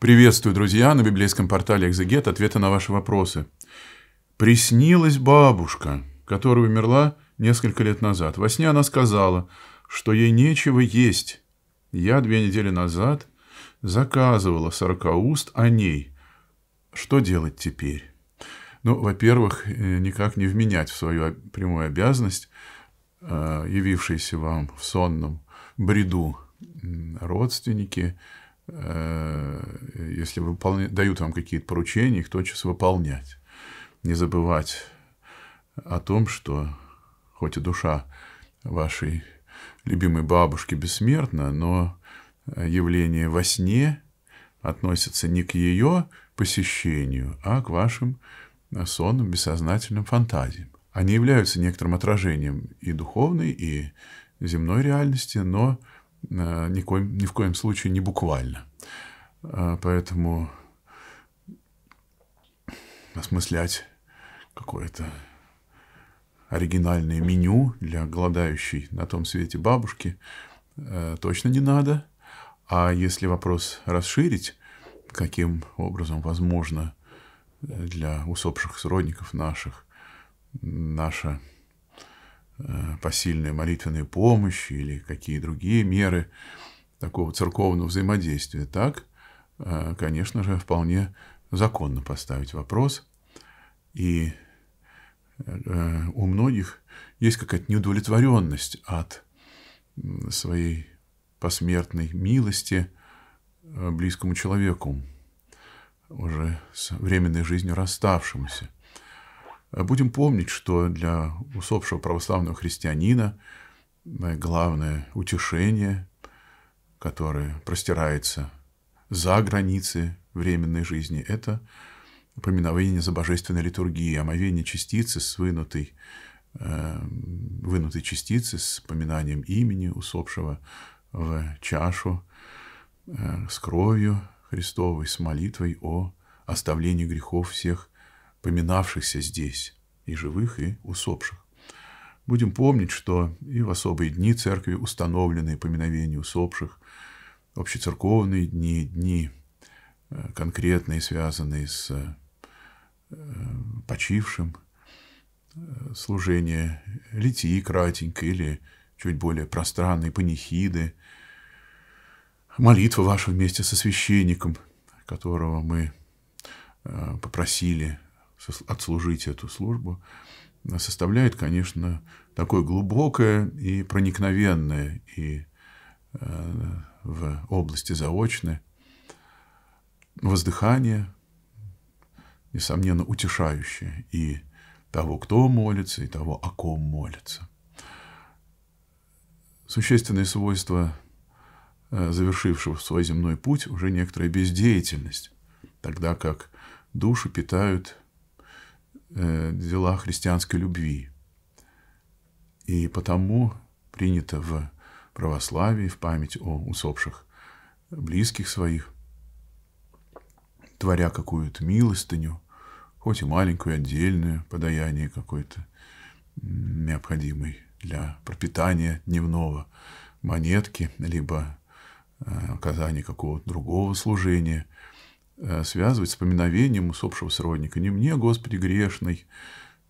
Приветствую, друзья, на библейском портале «Экзегет» ответы на ваши вопросы. Приснилась бабушка, которая умерла несколько лет назад. Во сне она сказала, что ей нечего есть. Я две недели назад заказывала сорокауст о ней. Что делать теперь? Ну, во-первых, э, никак не вменять в свою прямую обязанность, э, явившиеся вам в сонном бреду родственники – Э, если выполня... дают вам какие-то поручения, их тотчас выполнять. Не забывать о том, что хоть и душа вашей любимой бабушки бессмертна, но явление во сне относится не к ее посещению, а к вашим сонным бессознательным фантазиям. Они являются некоторым отражением и духовной, и земной реальности, но Э, ни, коим, ни в коем случае не буквально. Э, поэтому осмыслять какое-то оригинальное меню для голодающей на том свете бабушки э, точно не надо. А если вопрос расширить, каким образом возможно для усопших сродников наших наша Э, посильной молитвенной помощи или какие другие меры такого церковного взаимодействия. Так, э, конечно же, вполне законно поставить вопрос. И э, у многих есть какая-то неудовлетворенность от своей посмертной милости близкому человеку, уже с временной жизнью расставшемуся. Будем помнить, что для усопшего православного христианина э, главное утешение, которое простирается за границы временной жизни, это поминовение за божественной литургией, омовение частицы с вынутой, э, вынутой частицы с поминанием имени усопшего в чашу э, с кровью Христовой, с молитвой о оставлении грехов всех поминавшихся здесь, и живых, и усопших. Будем помнить, что и в особые дни церкви установлены поминовения усопших, общецерковные дни, дни э, конкретные, связанные с э, почившим, э, служение литии кратенько или чуть более пространные панихиды, молитва ваша вместе со священником, которого мы попросили отслужить эту службу, э, составляет, конечно, такое глубокое и проникновенное и э, в области заочной воздыхание, несомненно, утешающее и того, кто молится, и того, о ком молится. Существенные свойства э, завершившего свой земной путь уже некоторая бездеятельность, тогда как душу питают дела э, христианской любви. И потому принято в православии, в память о усопших близких своих, творя какую-то милостыню, хоть и маленькую, отдельную, подаяние какое-то необходимое для пропитания дневного монетки, либо э, оказание какого-то другого служения – Э, связывать с поминовением усопшего сродника. Не мне, Господи, грешный,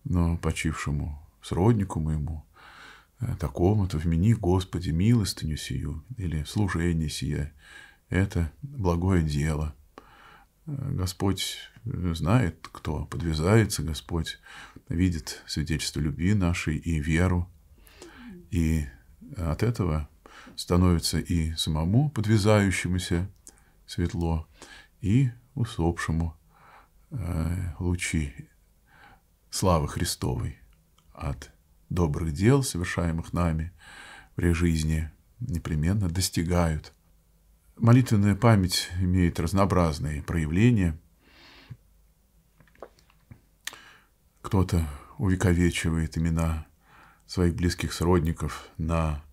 но почившему сроднику моему, э, такому-то вмени, Господи, милостыню сию, или служение сие Это благое дело. Э, Господь знает, кто подвязается, Господь видит свидетельство любви нашей и веру. И от этого становится и самому подвязающемуся светло, и усопшему э, лучи славы Христовой от добрых дел, совершаемых нами при жизни, непременно достигают. Молитвенная память имеет разнообразные проявления. Кто-то увековечивает имена своих близких сродников на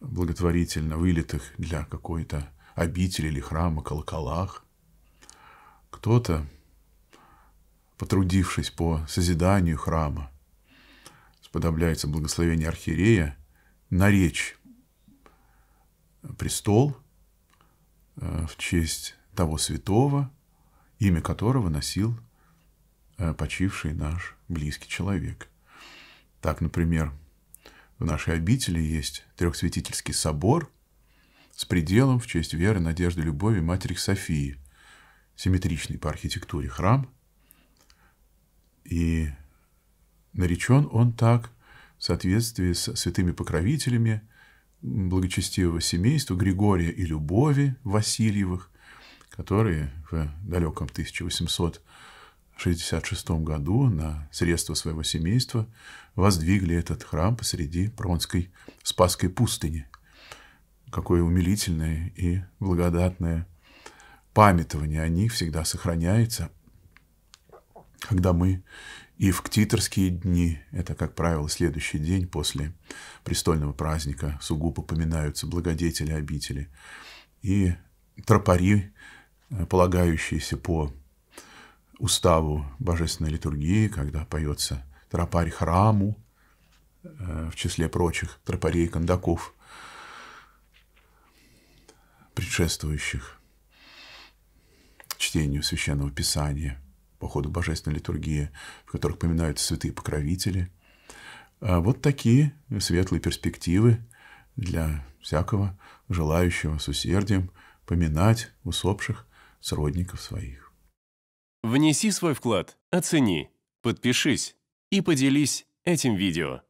благотворительно вылитых для какой-то обители или храма колоколах кто-то, потрудившись по созиданию храма, сподобляется благословение архиерея, на речь престол э, в честь того святого, имя которого носил э, почивший наш близкий человек. Так, например, в нашей обители есть Трехсвятительский собор с пределом в честь веры, надежды, любови Матери Софии – симметричный по архитектуре храм. И наречен он так в соответствии с святыми покровителями благочестивого семейства Григория и Любови Васильевых, которые в далеком 1866 году на средства своего семейства воздвигли этот храм посреди Пронской Спасской пустыни. Какое умилительное и благодатное памятование о них всегда сохраняется. Когда мы и в ктиторские дни, это, как правило, следующий день после престольного праздника, сугубо поминаются благодетели обители, и тропари, э, полагающиеся по уставу божественной литургии, когда поется тропарь храму, э, в числе прочих тропарей кондаков, предшествующих чтению Священного Писания, по ходу Божественной литургии, в которых поминаются святые покровители. А вот такие светлые перспективы для всякого желающего с усердием поминать усопших сродников своих. Внеси свой вклад, оцени, подпишись и поделись этим видео.